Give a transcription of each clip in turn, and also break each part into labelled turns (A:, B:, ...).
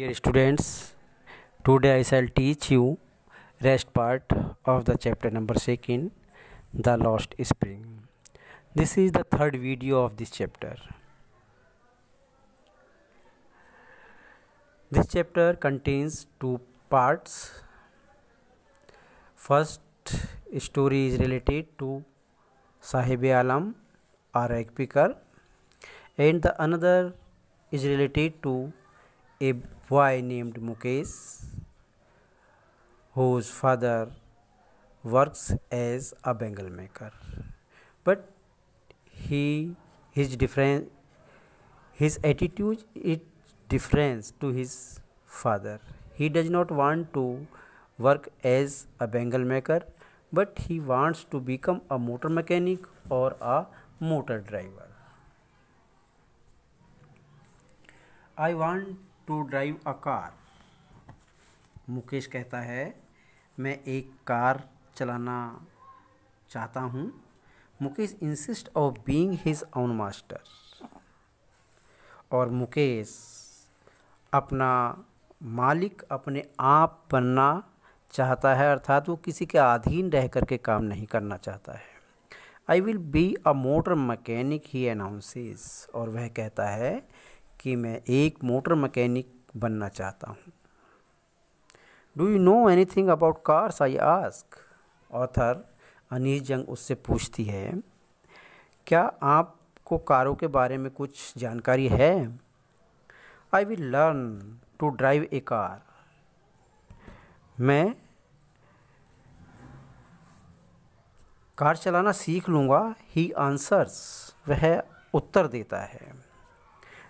A: Dear students, today I shall teach you rest part of the chapter number second, The Lost Spring. This is the third video of this chapter. This chapter contains two parts. First story is related to Sahib Alam or egg picker and the another is related to a boy named Mukesh whose father works as a bangle maker but he his different his attitude is different to his father he does not want to work as a bangle maker but he wants to become a motor mechanic or a motor driver i want to drive a car Mukesh कहता है मैं एक car चलाना चाहता हूँ Mukesh insist of being his own master और मुकेश अपना मालिक अपने आप बनना चाहता है अर्थात वो किसी के अधीन रह करके काम नहीं करना चाहता है I will be a motor mechanic he announces और वह कहता है कि मैं एक मोटर मैकेनिक बनना चाहता हूँ do you know anything about cars I ask author Anees Jung उससे पूछती है क्या आपको कारों के बारे में कुछ जानकारी है I will learn to drive a car मैं कार चलाना सीख लूँगा ही आंसर्स वह उत्तर देता है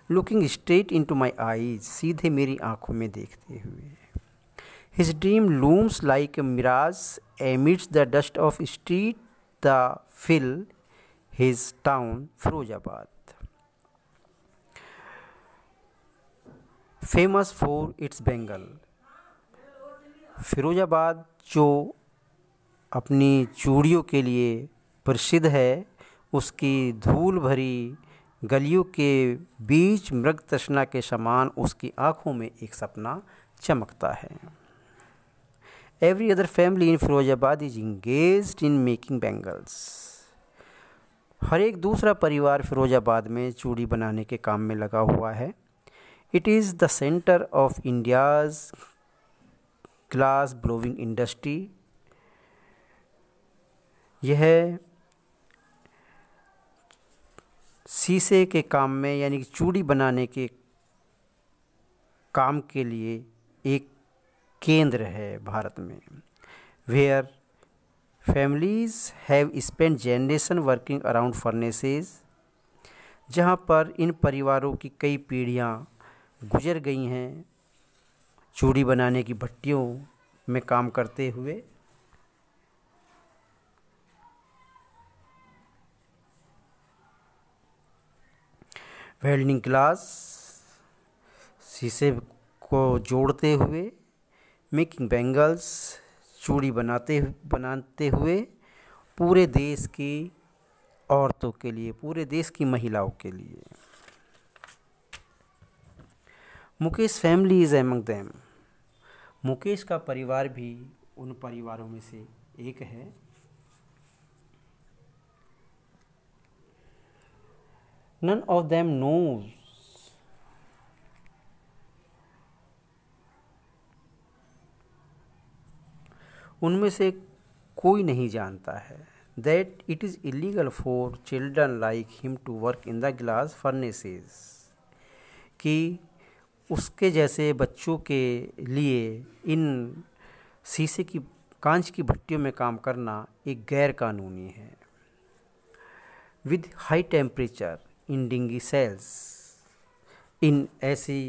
A: looking straight into my eyes सीधे मेरी आँखों में देखते हुए his dream looms like a mirage emits the dust of street the fill his town Firozabad famous for its bangle Firozabad जो अपनी चूड़ियों के लिए प्रसिद्ध है उसकी धूल भरी गलियों के बीच मृग तृष्णा के समान उसकी आँखों में एक सपना चमकता है every other family in Firozabad is engage in making bangles हर एक दूसरा परिवार फिरोजाबाद में चूड़ी बनाने के काम में लगा हुआ है it is the centre of India's glass blowing industry यह शीशे के काम में यानी कि चूड़ी बनाने के काम के लिए एक केंद्र है भारत में where families have spend generation working around furnaces जहाँ पर इन परिवारों की कई पीढ़ियाँ गुजर गई हैं चूड़ी बनाने की भट्टियों में काम करते हुए वेल्डिंग क्लास शीशे को जोड़ते हुए मेकिंग बैंगल्स चूड़ी बनाते बनाते हुए पूरे देश की औरतों के लिए पूरे देश की महिलाओं के लिए Mukesh family is among them Mukesh का परिवार भी उन परिवारों में से एक है none of them knows उनमें से कोई नहीं जानता है that it is illegal for children like him to work in the glass furnaces कि उसके जैसे बच्चों के लिए इन शीशे की कांच की भट्टियों में काम करना एक गैर कानूनी है with high temperature in dingy cells इन ऐसी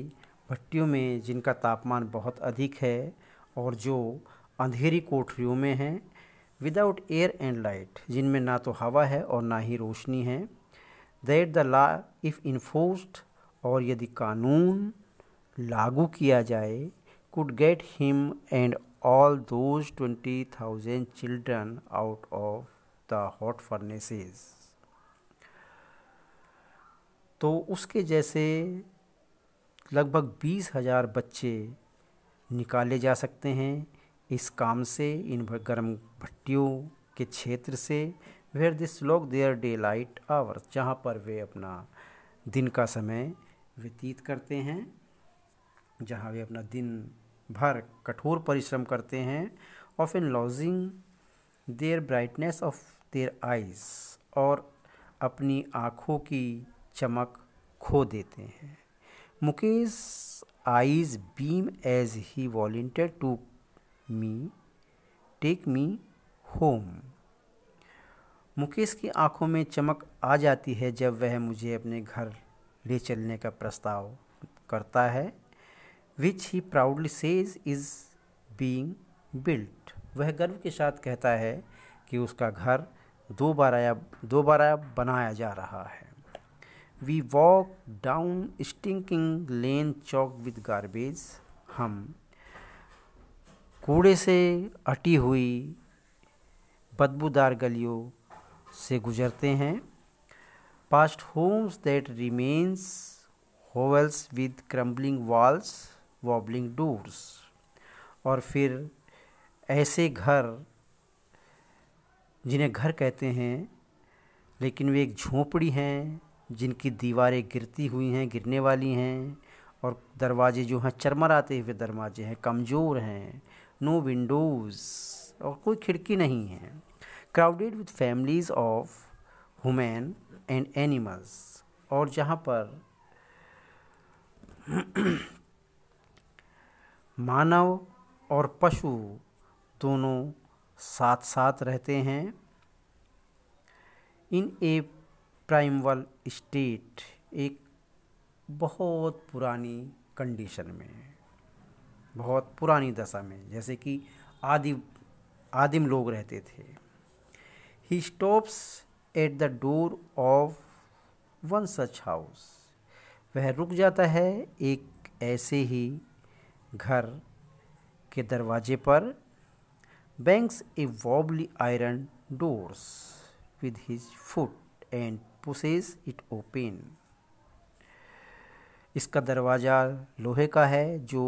A: भट्टियों में जिनका तापमान बहुत अधिक है और जो अंधेरी कोठरियों में हैं विदाउट एयर एंड लाइट जिनमें ना तो हवा है और ना ही रोशनी है that the law if enforced और यदि कानून लागू किया जाए could get him and all those twenty thousand children out of the hot furnaces तो उसके जैसे लगभग बीस हज़ार बच्चे निकाले जा सकते हैं इस काम से इन गर्म भट्टियों के क्षेत्र से where this slog their daylight hours जहाँ पर वे अपना दिन का समय व्यतीत करते हैं जहाँ वे अपना दिन भर कठोर परिश्रम करते हैं often losing their brightness of their eyes और अपनी आँखों की चमक खो देते हैं Mukesh eyes beam as he volunteer to me take me home Mukesh की आंखों में चमक आ जाती है जब वह मुझे अपने घर ले चलने का प्रस्ताव करता है which he proudly says is being built वह गर्व के साथ कहता है कि उसका घर दोबारा या दोबारा बनाया जा रहा है we walk down stinking lane choke with garbage हम कूड़े से अटी हुई बदबूदार गलियों से गुजरते हैं past homes that remains hovels with crumbling walls wobbling doors और फिर ऐसे घर जिन्हें घर कहते हैं लेकिन वे एक झोपड़ी हैं जिनकी दीवारें गिरती हुई हैं गिरने वाली हैं और दरवाजे जो हैं चरमराते हुए दरवाजे हैं कमज़ोर हैं नो विंडोज़ और कोई खिड़की नहीं है crowded with families of human and animals और जहाँ पर मानव और पशु दोनों साथ साथ रहते हैं इन ए प्राइमवल स्टेट एक बहुत पुरानी कंडीशन में बहुत पुरानी दशा में जैसे कि आदि आदिम लोग रहते थे he stops at the door of one such house वह रुक जाता है एक ऐसे ही घर के दरवाजे पर bangs a wobbly iron doors with his foot and pushes it open इसका दरवाज़ा लोहे का है जो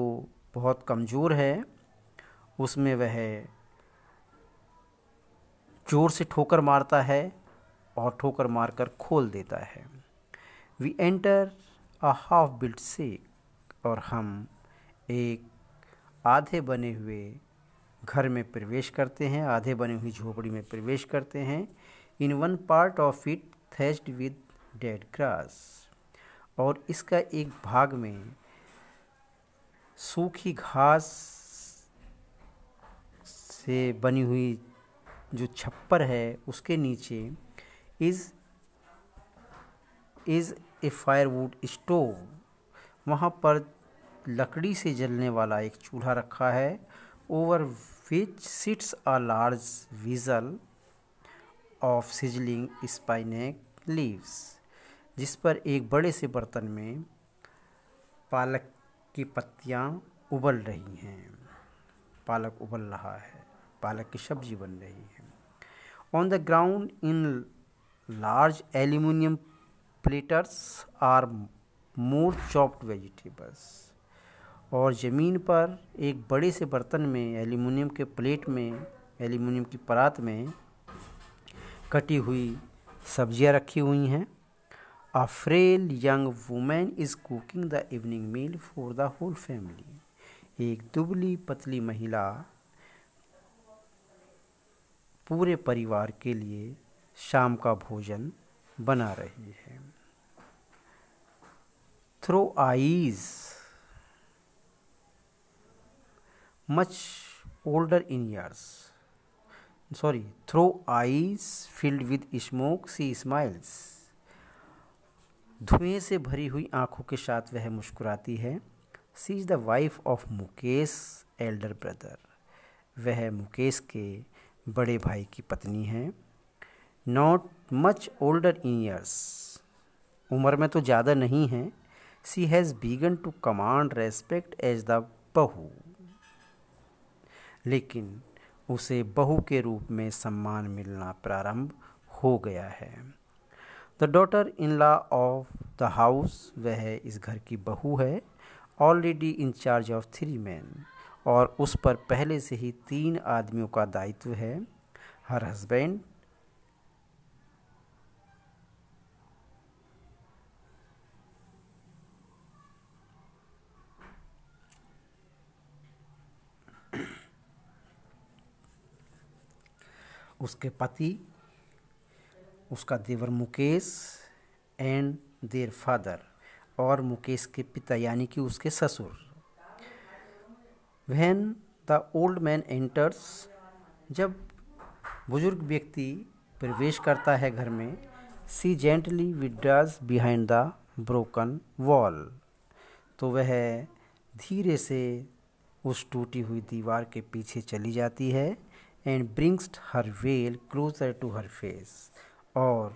A: बहुत कमज़ोर है उसमें वह जोर से ठोकर मारता है और ठोकर मारकर खोल देता है we enter a half built से और हम एक आधे बने हुए घर में प्रवेश करते हैं आधे बनी हुई झोपड़ी में प्रवेश करते हैं in one part of it thatched with dead grass और इसका एक भाग में सूखी घास से बनी हुई जो छप्पर है उसके नीचे is is a firewood stove वहाँ पर लकड़ी से जलने वाला एक चूल्हा रखा है over which sits a large vessel of sizzling spinach leaves जिस पर एक बड़े से बर्तन में पालक की पत्तियाँ उबल रही हैं पालक उबल रहा है पालक की सब्जी बन रही है on the ground in large aluminium platters are more chopped vegetables और ज़मीन पर एक बड़े से बर्तन में एल्यूमिनियम के प्लेट में एल्यूमिनियम की परात में कटी हुई सब्जियां रखी हुई हैं a frail young women is cooking the evening meal for the whole family एक दुबली पतली महिला पूरे परिवार के लिए शाम का भोजन बना रही है through eyes much older in years sorry through eyes filled with smoke she smiles धुएं से भरी हुई आंखों के साथ वह मुस्कुराती है she is the wife of Mukesh elder brother वह मुकेश के बड़े भाई की पत्नी है not much older in years उम्र में तो ज़्यादा नहीं है she has begun to command respect as the bahu लेकिन उसे बहू के रूप में सम्मान मिलना प्रारंभ हो गया है the daughter in law of the house वह इस घर की बहू है already in charge of three men और उस पर पहले से ही तीन आदमियों का दायित्व है हर हस्बैंड उसके पति उसका देवर मुकेश एंड देर फादर और मुकेश के पिता यानी कि उसके ससुर when the old man enters जब बुजुर्ग व्यक्ति प्रवेश करता है घर में she gently withdraws behind the broken wall तो वह धीरे से उस टूटी हुई दीवार के पीछे चली जाती है and brings her veil closer to her face और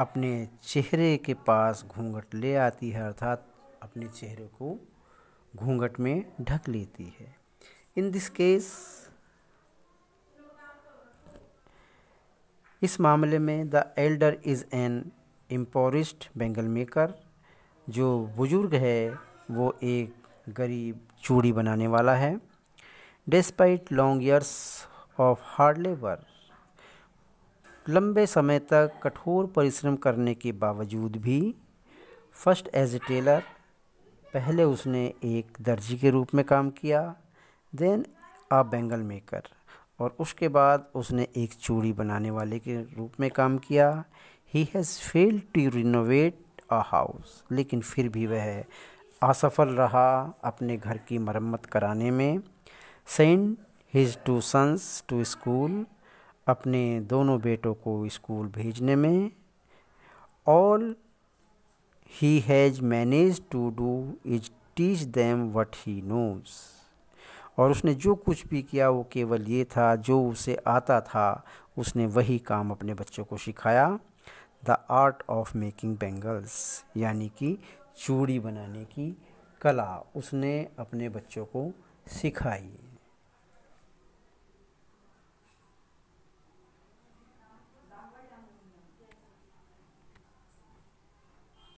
A: अपने चेहरे के पास घूंघट ले आती है अर्थात अपने चेहरे को घूंघट में ढक लेती है इन दिस केस इस मामले में the elder is an impoverished bangle maker जो बुज़ुर्ग है वो एक गरीब चूड़ी बनाने वाला है despite long years of hard labour लंबे समय तक कठोर परिश्रम करने के बावजूद भी फर्स्ट एज ए टेलर पहले उसने एक दर्जी के रूप में काम किया देन आ बेंगल मेकर और उसके बाद उसने एक चूड़ी बनाने वाले के रूप में काम किया he has failed to renovate a house लेकिन फिर भी वह असफल रहा अपने घर की मरम्मत कराने में sent his two sons to school अपने दोनों बेटों को स्कूल भेजने में all he has manage to do is teach them what he knows और उसने जो कुछ भी किया वो केवल ये था जो उसे आता था उसने वही काम अपने बच्चों को सिखाया the art of making bangles यानी कि चूड़ी बनाने की कला उसने अपने बच्चों को सिखाई